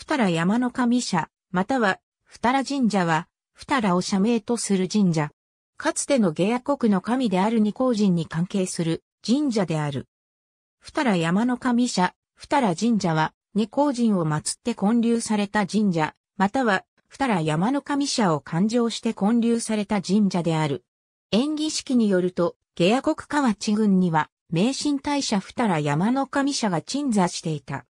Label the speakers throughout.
Speaker 1: 二良山の神社、または、二良神社は、二良を社名とする神社。かつての下野国の神である二皇神に関係する神社である。二良山の神社、二良神社は、二皇神を祀って建立された神社、または、二良山の神社を勘定して建立された神社である。演技式によると、下野国河内郡には、名神大社二良山の神社が鎮座していた。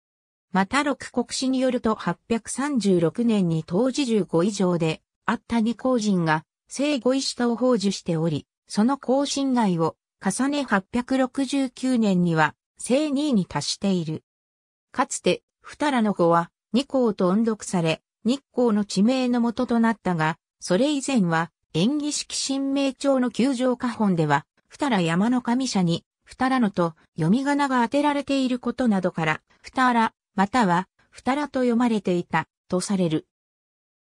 Speaker 1: また六国史によると836年に当時15以上であった二皇人が聖五石下を奉受しており、その更新外を重ね869年には聖二位に達している。かつて、二良の子は二皇と音読され、日光の地名のもとなったが、それ以前は演技式新名帳の旧城下本では、二良山の神社に、二良のと読み仮名が当てられていることなどから、二良または、ふたらと読まれていた、とされる。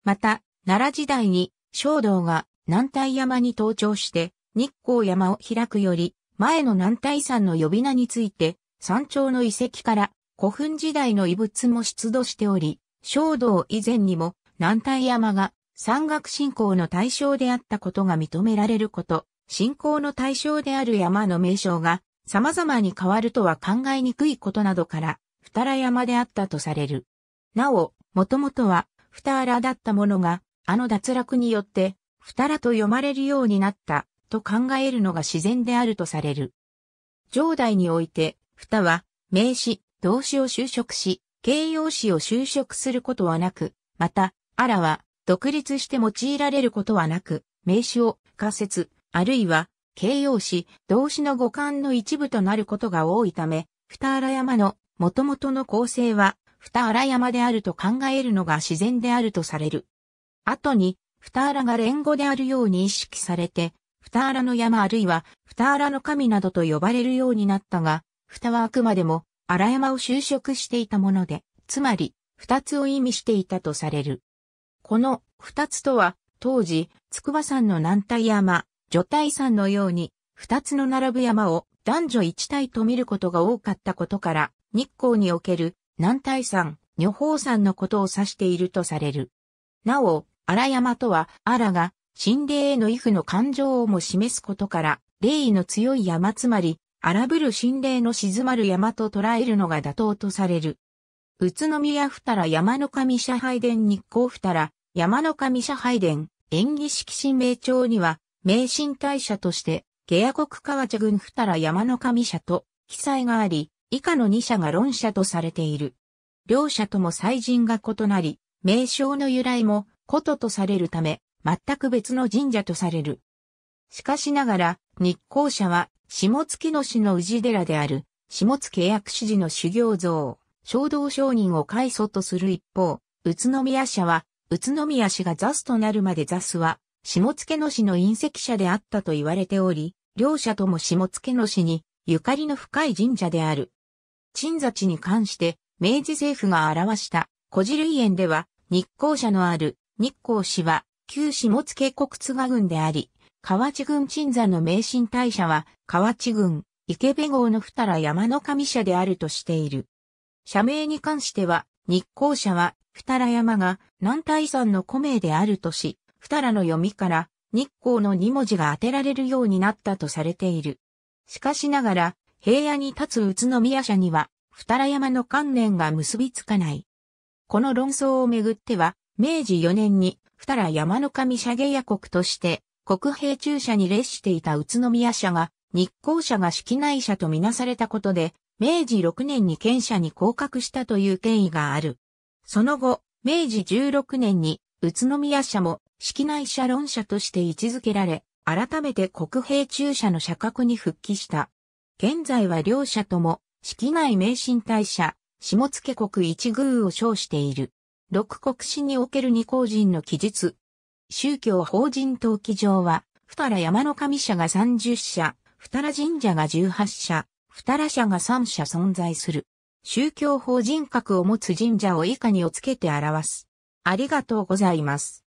Speaker 1: また、奈良時代に、正道が南大山に登頂して、日光山を開くより、前の南大山の呼び名について、山頂の遺跡から古墳時代の遺物も出土しており、正道以前にも南大山が山岳信仰の対象であったことが認められること、信仰の対象である山の名称が様々に変わるとは考えにくいことなどから、二原山であったとされる。なお、もともとは、二原だったものが、あの脱落によって、二原と読まれるようになった、と考えるのが自然であるとされる。上代において、二は、名詞、動詞を修飾し、形容詞を修飾することはなく、また、あらは、独立して用いられることはなく、名詞を、仮説、あるいは、形容詞、動詞の語感の一部となることが多いため、二原山の元々の構成は、二荒山であると考えるのが自然であるとされる。後に、二荒が連合であるように意識されて、二荒の山あるいは二荒の神などと呼ばれるようになったが、二はあくまでも荒山を修飾していたもので、つまり二つを意味していたとされる。この二つとは、当時、筑波山の南体山、女体山のように二つの並ぶ山を男女一体と見ることが多かったことから、日光における南大山、女峰山のことを指しているとされる。なお、荒山とは、荒が、神霊への畏怖の感情をも示すことから、霊意の強い山つまり、荒ぶる神霊の静まる山と捉えるのが妥当とされる。宇都宮二ら山の神社拝殿日光二ら山の神社拝殿、演技式神明町には、名神大社として下ア国河内郡二ら山の上社と記載があり、以下の二社が論社とされている。両社とも祭神が異なり、名称の由来もこととされるため、全く別の神社とされる。しかしながら、日光社は、下月野市の氏寺である、下月薬師寺の修行像、衝動商人を開祖とする一方、宇都宮社は、宇都宮氏が雑となるまで雑は、下野の氏の隕石者であったと言われており、両者とも下野の氏にゆかりの深い神社である。鎮座地に関して、明治政府が表した古事類園では、日光社のある日光市は旧下野国津賀郡であり、河内郡鎮座の名神大社は河内郡池辺郷の二良山の神社であるとしている。社名に関しては、日光社は二良山が南大山の古名であるとし、二らの読みから日光の二文字が当てられるようになったとされている。しかしながら、平野に立つ宇都宮社には、二ら山の観念が結びつかない。この論争をめぐっては、明治4年に、二ら山の神社芸屋国として、国平中社に列していた宇都宮社が、日光社が式内社とみなされたことで、明治6年に県社に降格したという経緯がある。その後、明治16年に宇都宮社も式内社論者として位置づけられ、改めて国兵中社の社格に復帰した。現在は両者とも、式内名神大社、下野国一宮を称している。六国史における二公人の記述。宗教法人登記上は、二良山の神社が三十社、二良神社が十八社、二良社が三社存在する。宗教法人格を持つ神社を以下にをつけて表す。ありがとうございます。